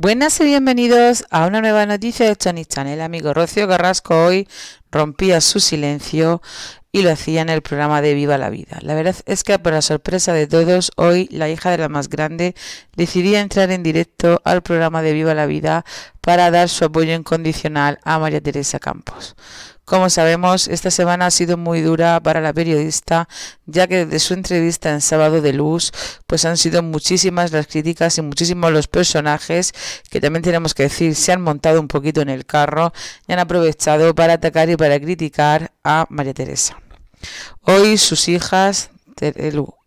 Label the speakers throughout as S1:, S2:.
S1: Buenas y bienvenidos a una nueva noticia de Tony Chan. El amigo Rocío Carrasco hoy rompía su silencio y lo hacía en el programa de Viva la Vida. La verdad es que por la sorpresa de todos, hoy la hija de la más grande decidía entrar en directo al programa de Viva la Vida para dar su apoyo incondicional a María Teresa Campos. Como sabemos, esta semana ha sido muy dura para la periodista, ya que desde su entrevista en Sábado de Luz, pues han sido muchísimas las críticas y muchísimos los personajes que también tenemos que decir se han montado un poquito en el carro y han aprovechado para atacar y para criticar a María Teresa. Hoy sus hijas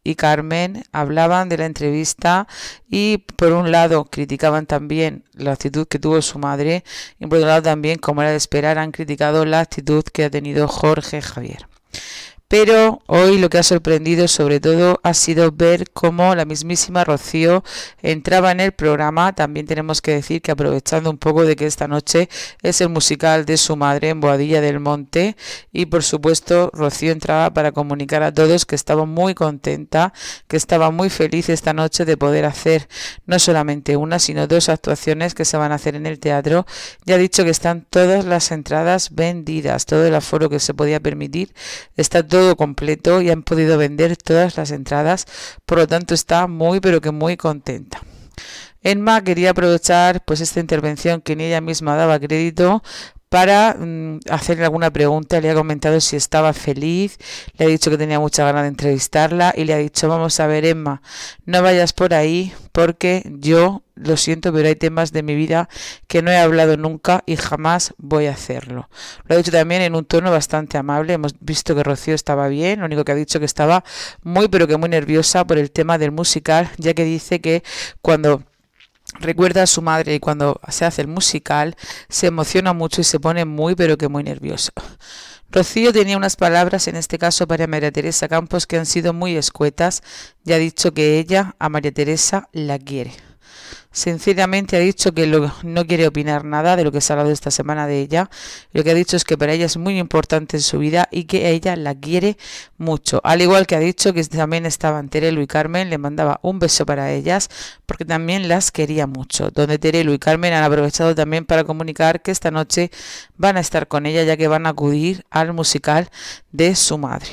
S1: y Carmen hablaban de la entrevista y por un lado criticaban también la actitud que tuvo su madre y por otro lado también, como era de esperar, han criticado la actitud que ha tenido Jorge Javier pero hoy lo que ha sorprendido sobre todo ha sido ver cómo la mismísima Rocío entraba en el programa. También tenemos que decir que aprovechando un poco de que esta noche es el musical de su madre en Boadilla del Monte y por supuesto Rocío entraba para comunicar a todos que estaba muy contenta, que estaba muy feliz esta noche de poder hacer no solamente una, sino dos actuaciones que se van a hacer en el teatro. Ya ha dicho que están todas las entradas vendidas, todo el aforo que se podía permitir está completo y han podido vender todas las entradas, por lo tanto está muy pero que muy contenta. Enma quería aprovechar pues esta intervención que ni ella misma daba crédito para mm, hacerle alguna pregunta. Le ha comentado si estaba feliz, le ha dicho que tenía mucha ganas de entrevistarla y le ha dicho, vamos a ver Emma, no vayas por ahí porque yo lo siento, pero hay temas de mi vida que no he hablado nunca y jamás voy a hacerlo. Lo ha dicho también en un tono bastante amable. Hemos visto que Rocío estaba bien, lo único que ha dicho que estaba muy, pero que muy nerviosa por el tema del musical, ya que dice que cuando Recuerda a su madre y cuando se hace el musical se emociona mucho y se pone muy pero que muy nervioso. Rocío tenía unas palabras en este caso para María Teresa Campos que han sido muy escuetas y ha dicho que ella a María Teresa la quiere sinceramente ha dicho que no quiere opinar nada de lo que se ha hablado esta semana de ella. Lo que ha dicho es que para ella es muy importante en su vida y que ella la quiere mucho. Al igual que ha dicho que también estaban Terelu y Carmen, le mandaba un beso para ellas porque también las quería mucho. Donde Terelu y Carmen han aprovechado también para comunicar que esta noche van a estar con ella ya que van a acudir al musical de su madre.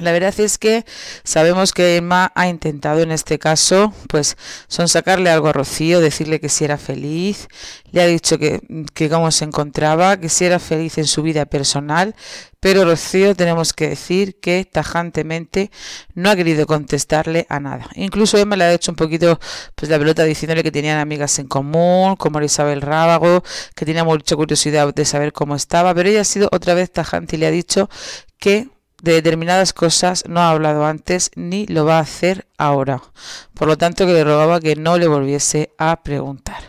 S1: La verdad es que sabemos que Emma ha intentado en este caso, pues, son sacarle algo a Rocío, decirle que si era feliz, le ha dicho que, cómo se encontraba, que si era feliz en su vida personal, pero Rocío tenemos que decir que tajantemente no ha querido contestarle a nada. Incluso Emma le ha hecho un poquito pues la pelota diciéndole que tenían amigas en común, como Isabel Rábago, que tenía mucha curiosidad de saber cómo estaba, pero ella ha sido otra vez tajante y le ha dicho que de determinadas cosas no ha hablado antes ni lo va a hacer ahora. Por lo tanto, que le rogaba que no le volviese a preguntar.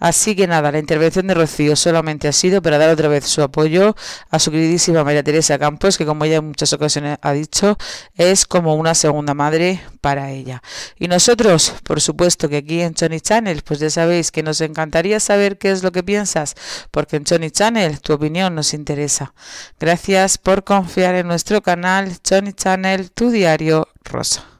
S1: Así que nada, la intervención de Rocío solamente ha sido para dar otra vez su apoyo a su queridísima María Teresa Campos, que como ella en muchas ocasiones ha dicho, es como una segunda madre para ella. Y nosotros, por supuesto que aquí en Chony Channel, pues ya sabéis que nos encantaría saber qué es lo que piensas, porque en Chony Channel tu opinión nos interesa. Gracias por confiar en nuestro canal Chony Channel, tu diario rosa.